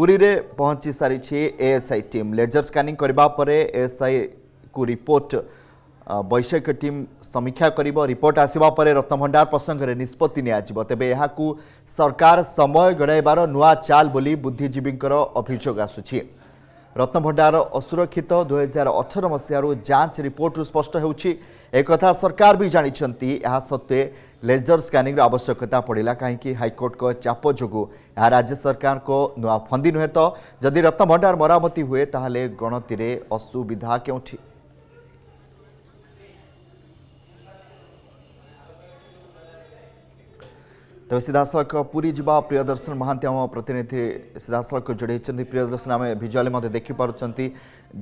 सारी पहुँचिसि ASI team laser परे एएसआई कु रिपोर्ट बैषयिक टम समीक्षा रिपोर्ट परे आसवा प्रसंग रे निष्पत्ति तबे तब सरकार समय गणाइबार नुवा चाल् बुद्धिजीवीको अभियोग आसु ରତ୍ନଭଣ୍ଡାର ଅସୁରକ୍ଷିତ ଦୁଇହଜାର ଅଠର ମସିହାରୁ ଯାଞ୍ଚ ରିପୋର୍ଟରୁ ସ୍ପଷ୍ଟ ହେଉଛି ଏକଥା ସରକାର ବି ଜାଣିଛନ୍ତି ଏହା ସତ୍ତ୍ୱେ ଲେଜର ସ୍କାନିଂର ଆବଶ୍ୟକତା ପଡ଼ିଲା କାହିଁକି ହାଇକୋର୍ଟଙ୍କ ଚାପ ଯୋଗୁଁ ଏହା ରାଜ୍ୟ ସରକାରଙ୍କ ନୂଆ ଫନ୍ଦି ନୁହେଁ ତ ଯଦି ରତ୍ନଭଣ୍ଡାର ମରାମତି ହୁଏ ତାହେଲେ ଗଣତିରେ ଅସୁବିଧା କେଉଁଠି ତେବେ ସିଧାସଳଖ ପୁରୀ ଯିବା ପ୍ରିୟଦର୍ଶନ ମହାନ୍ତି ଆମ ପ୍ରତିନିଧି ସିଧାସଳଖ ଯୋଡ଼ି ପ୍ରିୟଦର୍ଶନ ଆମେ ଭିଜୁଆଲି ମଧ୍ୟ ଦେଖିପାରୁଛନ୍ତି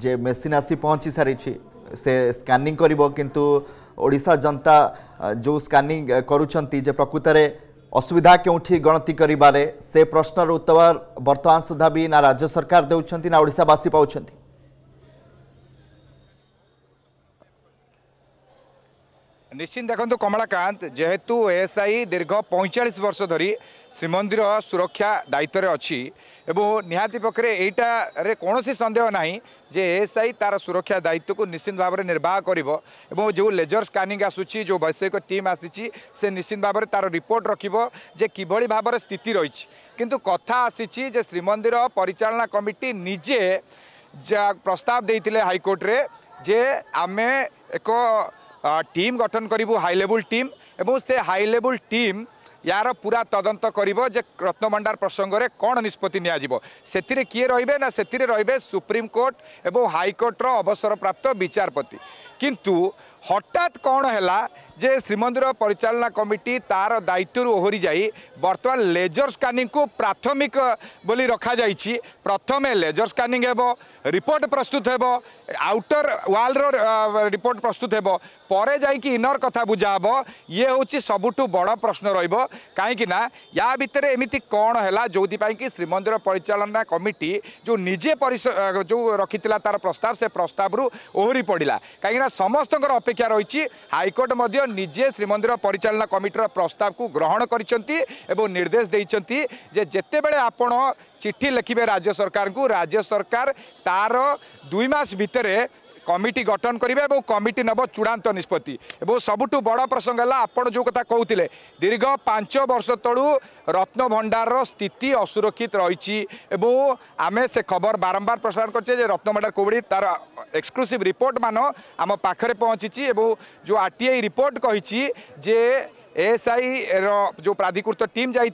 ଯେ ମେସିନ୍ ଆସି ପହଞ୍ଚି ସାରିଛି ସେ ସ୍କାନିଂ କରିବ କିନ୍ତୁ ଓଡ଼ିଶା ଜନତା ଯେଉଁ ସ୍କାନିଂ କରୁଛନ୍ତି ଯେ ପ୍ରକୃତରେ ଅସୁବିଧା କେଉଁଠି ଗଣତି କରିବାରେ ସେ ପ୍ରଶ୍ନର ଉତ୍ତର ବର୍ତ୍ତମାନ ସୁଦ୍ଧା ବି ନା ରାଜ୍ୟ ସରକାର ଦେଉଛନ୍ତି ନା ଓଡ଼ିଶାବାସୀ ପାଉଛନ୍ତି ନିଶ୍ଚିନ୍ତ ଦେଖନ୍ତୁ କମଳାକାନ୍ତ ଯେହେତୁ ଏସ୍ ଆଇ ଦୀର୍ଘ ପଇଁଚାଳିଶ ବର୍ଷ ଧରି ଶ୍ରୀମନ୍ଦିର ସୁରକ୍ଷା ଦାୟିତ୍ୱରେ ଅଛି ଏବଂ ନିହାତି ପକ୍ଷରେ ଏଇଟାରେ କୌଣସି ସନ୍ଦେହ ନାହିଁ ଯେ ଏସ୍ ଆଇ ତା'ର ସୁରକ୍ଷା ଦାୟିତ୍ୱକୁ ନିଶ୍ଚିନ୍ତ ଭାବରେ ନିର୍ବାହ କରିବ ଏବଂ ଯେଉଁ ଲେଜର୍ ସ୍କାନିଂ ଆସୁଛି ଯେଉଁ ବୈଷୟିକ ଟିମ୍ ଆସିଛି ସେ ନିଶ୍ଚିନ୍ତ ଭାବରେ ତା'ର ରିପୋର୍ଟ ରଖିବ ଯେ କିଭଳି ଭାବରେ ସ୍ଥିତି ରହିଛି କିନ୍ତୁ କଥା ଆସିଛି ଯେ ଶ୍ରୀମନ୍ଦିର ପରିଚାଳନା କମିଟି ନିଜେ ପ୍ରସ୍ତାବ ଦେଇଥିଲେ ହାଇକୋର୍ଟରେ ଯେ ଆମେ ଏକ টিম গঠন করবু হাই লেভেল টিম এবং সে হাই লেভেল টিম ইয়ার পুরা তদন্ত করব যে রত্নভণ্ডার প্রসঙ্গে কোণ নিষ্পতি নিয়াযিব সেতিরে কিয়ে রহবে না সেতিরে রহবে সুপ্রিমকোর্ট এবং হাইকোর্টর অবসরপ্রাপ্ত বিচারপতি কিন্তু হঠাৎ কণ হেলা যে শ্রীমন্দির পরিচালনা কমিটি তার দায়িত্বর ওহরি যাই বর্তমান লেজর স্কানিং কু প্রাথমিক বলে রখা যাইছি প্রথমে লেজর স্কানিং হব রিপোর্ট প্রস্তুত হব আউটর ওয়ালর রিপোর্ট প্রস্তুত হব পরে যাইকি ইনর কথা বুঝা হব ইয়ে হচ্ছে সবুঠু বড় প্রশ্ন রহব কাইকি না ইয়া ভিতরে এমিতি কণ হেলা যোপাই কি শ্রীমন্দির পরিচালনা কমিটি যে নিজে পরিশ যে রক্ষি তার প্রস্তাব সে প্রস্তাবর ওহরি পড়া কিনা সমস্ত অপেক্ষা অপেক্ষা রয়েছে হাইকোর্ট মধ্যে নিজে শ্রীমন্দির পরিচালনা কমিটির প্রস্তাবক গ্রহণ করেছেন এবং নির্দেশ দিয়েছেন যে যেতবে আপনার চিঠি লেখবে রাজ্য সরকারকে রাজ্য সরকার তার দুই মাস ভিতরে কমিটি গঠন করবে এবং কমিটি নেব চূড়ান্ত নিষ্পতি এবং সবুঠু বড় প্রসঙ্গ হল আপনার যে কথা কৌলে দীর্ঘ পাঁচ বর্ষ তলু রত্নভণ্ডারর স্থিতি অসুরক্ষিত রয়েছে এবং আমি সে খবর বারম্বার প্রসারণ করছে যে রত্নভণ্ডার কোভিড তার এক্সক্লুসিভ রিপোর্ট মান আমার পাখে পৌঁছিছি এবং যে আরটিআই রিপোর্ট কে যে ଏଏସ୍ଆଇର যে প্রাধিকৃত টিম যাই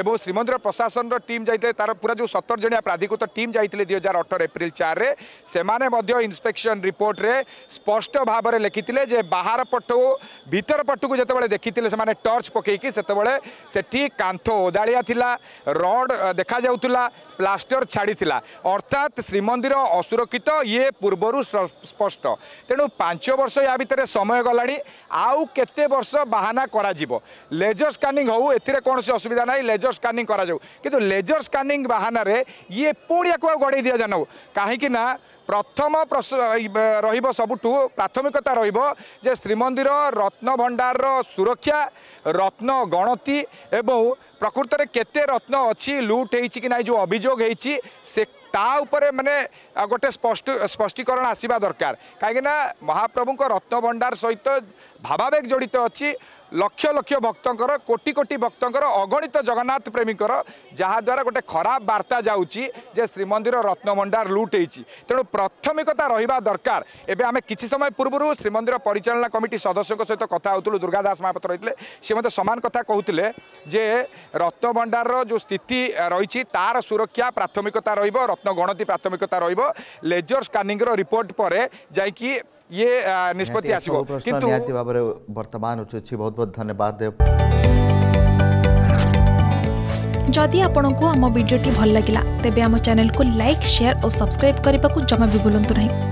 এবং শ্রীমন্দির প্রশাসনর টিম যাই তার পুরা যে সতর জনিয়া প্রাধিকৃত টিম যাই দুই হাজার অঠর এপ্রিল চারে সে ইন্সপেকশন রিপোর্টরে স্পষ্ট ভাবে লিখি যে বাহার পটু ভিতর পটুক যেত দেখি সে টর্চ পকাইকি সেতবে সেটি কাঁথ ওদাড়িয়া লা রড দেখা যাওয়া প্লাষ্টর ছাড়ি অর্থাৎ শ্রীমন্দির অসুরক্ষিত ইয়ে পূর্বর স্পষ্ট তেমন পাঁচ বর্ষ ইয়া ভিতরে সময় গলা আউ কে বর্ষ বাহানা କରାଯିବ ଲେଜର୍ ସ୍କାନିଂ ହେଉ ଏଥିରେ କୌଣସି ଅସୁବିଧା ନାହିଁ ଲେଜର୍ ସ୍କାନିଂ କରାଯାଉ କିନ୍ତୁ ଲେଜର୍ ସ୍କାନିଂ ବାହାନାରେ ଇଏ ପୁଣି ଆକୁ ଆଉ ଗଡ଼େଇ ଦିଆଯାଉ କାହିଁକି ନା ପ୍ରଥମ ରହିବ ସବୁଠୁ ପ୍ରାଥମିକତା ରହିବ ଯେ ଶ୍ରୀମନ୍ଦିର ରତ୍ନଭଣ୍ଡାରର ସୁରକ୍ଷା ରତ୍ନ ଗଣତି ଏବଂ ପ୍ରକୃତରେ କେତେ ରତ୍ନ ଅଛି ଲୁଟ୍ ହେଇଛି କି ନାହିଁ ଯେଉଁ ଅଭିଯୋଗ ହେଇଛି ସେ তা উপরে মানে গোটে স্পষ্ট স্পষ্টীকরণ আসবা দরকার কিনা মহাপ্রভুঙ্ রত্নভণ্ডার সহিত ভাবাবেগ জড়িত অছি লক্ষ লক্ষ ভক্তঙ্কর কোটি কোটি ভক্তঙ্কর অগণিত জগন্নাথ প্রেমীঙ্কর যাহাদ্বারা গোটে খারাপ বার্তা যাচ্ছি যে শ্রীমন্দির রত্নভণ্ডার লুট হয়েছি তেমন প্রাথমিকতা রহবা দরকার এবে আমি কিছু সময় পূর্ব শ্রীমন্দির পরিচালনা কমিটি সদস্য সহ কথা হোলু দুর্গা দাস মহাপাত্র রয়েছে সে মধ্যে সমান কথা কুলে যে রত্নভণ্ডারর যে স্থিতি রয়েছে তার সুরক্ষা প্রাথমিকতা রহব रत्न गणती प्राथमिकता लेजर स्कानिंग रिपोर्ट पर जाकि ये निष्पत्ति आसो किंतु भाव बहुत बहुत धन्यवाद जदि आपण को आम भिडी भल लगा तेब आम चेल को लाइक सेयार और सब्सक्राइब करने को जमा भी बुलां नहीं